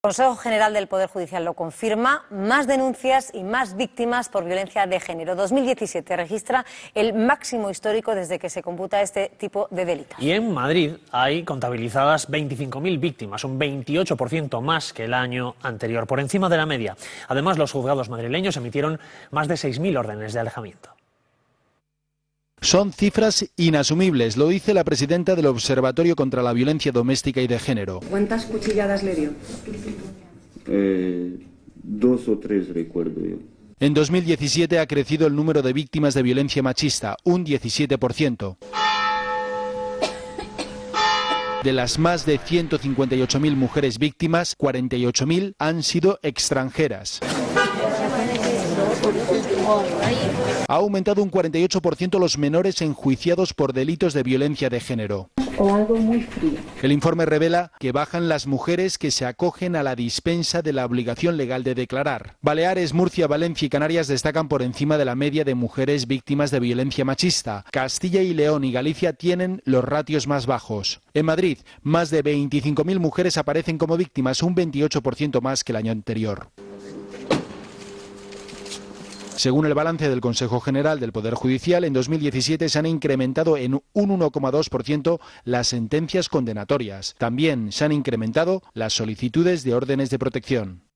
El Consejo General del Poder Judicial lo confirma, más denuncias y más víctimas por violencia de género. 2017 registra el máximo histórico desde que se computa este tipo de delitos. Y en Madrid hay contabilizadas 25.000 víctimas, un 28% más que el año anterior, por encima de la media. Además, los juzgados madrileños emitieron más de 6.000 órdenes de alejamiento. Son cifras inasumibles, lo dice la presidenta del Observatorio contra la Violencia Doméstica y de Género. ¿Cuántas cuchilladas le dio? Eh, dos o tres, recuerdo yo. En 2017 ha crecido el número de víctimas de violencia machista, un 17%. De las más de 158.000 mujeres víctimas, 48.000 han sido extranjeras. Ha aumentado un 48% los menores enjuiciados por delitos de violencia de género. El informe revela que bajan las mujeres que se acogen a la dispensa de la obligación legal de declarar. Baleares, Murcia, Valencia y Canarias destacan por encima de la media de mujeres víctimas de violencia machista. Castilla y León y Galicia tienen los ratios más bajos. En Madrid, más de 25.000 mujeres aparecen como víctimas, un 28% más que el año anterior. Según el balance del Consejo General del Poder Judicial, en 2017 se han incrementado en un 1,2% las sentencias condenatorias. También se han incrementado las solicitudes de órdenes de protección.